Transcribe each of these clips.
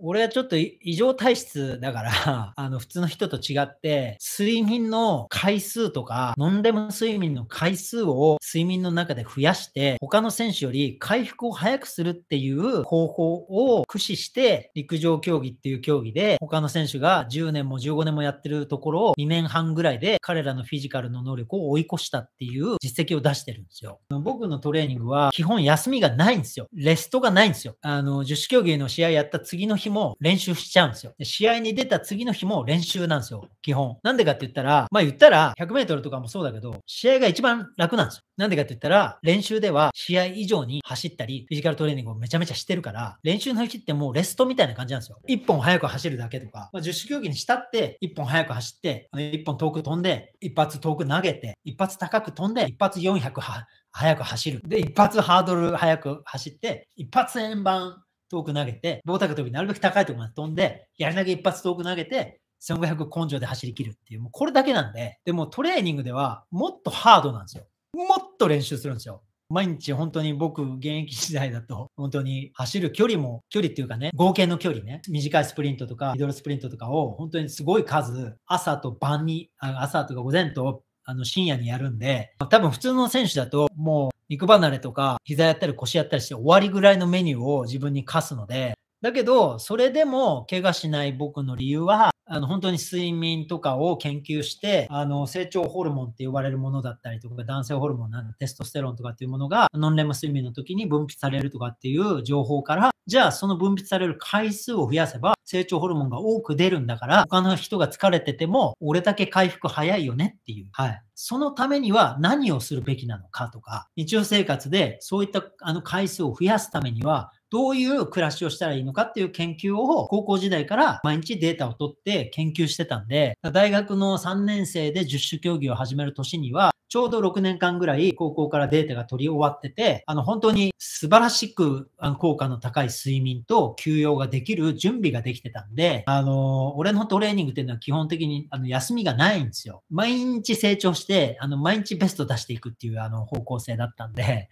俺はちょっと異常体質だから あの、普通の人と違って、睡眠の回数とか、ノンレム睡眠の回数を睡眠の中で増やして、他の選手より回復を早くするっていう方法を駆使して、陸上競技っていう競技で、他の選手が10年も15年もやってるところを2年半ぐらいで彼らのフィジカルの能力を追い越したっていう実績を出してるんですよ。僕のトレーニングは基本休みがないんですよ。レストがないんですよ。あの、十種競技の試合やった次の日日も練習しちゃうんですよ。で試合に出た次の日も練習なんですよ、基本。なんでかって言ったら、まあ言ったら、100メートルとかもそうだけど、試合が一番楽なんですよ。なんでかって言ったら、練習では試合以上に走ったり、フィジカルトレーニングをめちゃめちゃしてるから、練習の日ってもうレストみたいな感じなんですよ。1本早く走るだけとか、まあ、十種競技にしたって、1本早く走って、1本遠く飛んで、1発遠く投げて、1発高く飛んで、1発400は速く走る。で、一発ハードル早く走って、一発円盤遠く投げて、棒高跳びなるべく高いところまで飛んで、やり投げ一発遠く投げて、1500根性で走り切るっていう、もうこれだけなんで、でもトレーニングではもっとハードなんですよ。もっと練習するんですよ。毎日本当に僕、現役時代だと、本当に走る距離も、距離っていうかね、合計の距離ね、短いスプリントとか、ミドルスプリントとかを、本当にすごい数、朝と晩に、朝とか午前とあの深夜にやるんで、多分普通の選手だともう肉離れとか膝やったり腰やったりして終わりぐらいのメニューを自分に課すので、だけど、それでも怪我しない僕の理由は、あの本当に睡眠とかを研究して、あの成長ホルモンって呼ばれるものだったりとか、男性ホルモンなんテストステロンとかっていうものが、ノンレム睡眠の時に分泌されるとかっていう情報から、じゃあその分泌される回数を増やせば、成長ホルモンが多く出るんだから、他の人が疲れてても、俺だけ回復早いよねっていう。はい。そのためには何をするべきなのかとか、日常生活でそういったあの回数を増やすためには、どういう暮らしをしたらいいのかっていう研究を高校時代から毎日データを取って研究してたんで、大学の3年生で十種競技を始める年には、ちょうど6年間ぐらい高校からデータが取り終わってて、あの本当に素晴らしく効果の高い睡眠と休養ができる準備ができきてたんで、あの、俺のトレーニングっていうのは基本的にあの休みがないんですよ。毎日成長して、あの、毎日ベスト出していくっていうあの方向性だったんで、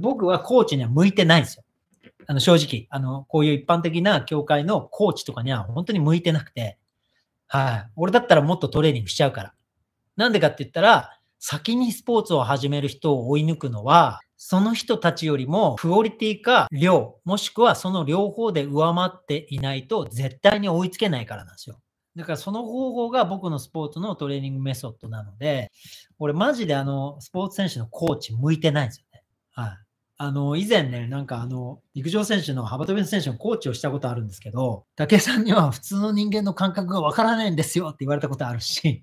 僕はコーチには向いてないんですよ。あの、正直、あの、こういう一般的な協会のコーチとかには本当に向いてなくて、はい。俺だったらもっとトレーニングしちゃうから。なんでかって言ったら、先にスポーツを始める人を追い抜くのは、その人たちよりもクオリティか量、もしくはその両方で上回っていないと絶対に追いつけないからなんですよ。だからその方法が僕のスポーツのトレーニングメソッドなので、俺マジであのスポーツ選手のコーチ向いてないんですよね。はい。あの、以前ね、なんかあの、陸上選手の幅跳び選手のコーチをしたことあるんですけど、武井さんには普通の人間の感覚がわからないんですよって言われたことあるし。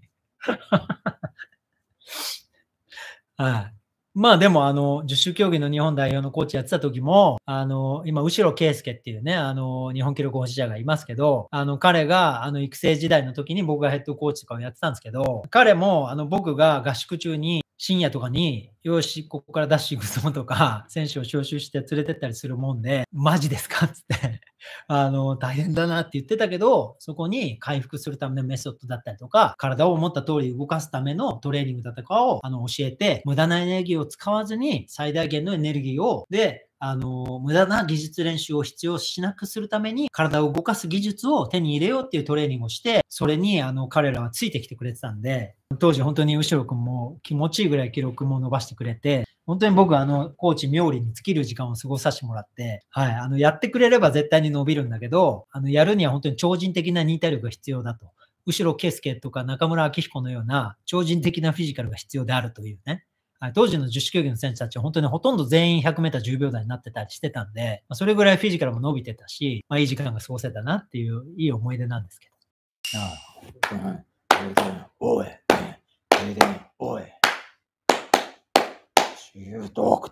はい。まあでも、あの、十種競技の日本代表のコーチやってた時も、あの、今、後ろ圭介っていうね、あの、日本記録保持者がいますけど、あの、彼が、あの、育成時代の時に僕がヘッドコーチとかをやってたんですけど、彼も、あの、僕が合宿中に、深夜とかに、よし、ここからダッシングくぞとか、選手を招集して連れてったりするもんで、マジですかっつってあの、大変だなって言ってたけど、そこに回復するためのメソッドだったりとか、体を思った通り動かすためのトレーニングだとかを、あの、教えて、無駄なエネルギーを使わずに、最大限のエネルギーを、で、あの、無駄な技術練習を必要しなくするために、体を動かす技術を手に入れようっていうトレーニングをして、それに、あの、彼らはついてきてくれてたんで、当時本当に後ろ君も気持ちいいぐらい記録も伸ばしてくれて、本当に僕、はあの、コーチ冥利に尽きる時間を過ごさせてもらって、はい、あの、やってくれれば絶対に伸びるんだけど、あの、やるには本当に超人的な忍耐力が必要だと。後ろ圭介とか中村明彦のような超人的なフィジカルが必要であるというね。はい、当時の十種競技の選手たちは本当にほとんど全員 100m10 秒台になってたりしてたんで、まあ、それぐらいフィジカルも伸びてたし、まあ、いい時間が過ごせたなっていういい思い出なんですけど。ああ、はい。おい、おい、おい。You is dog.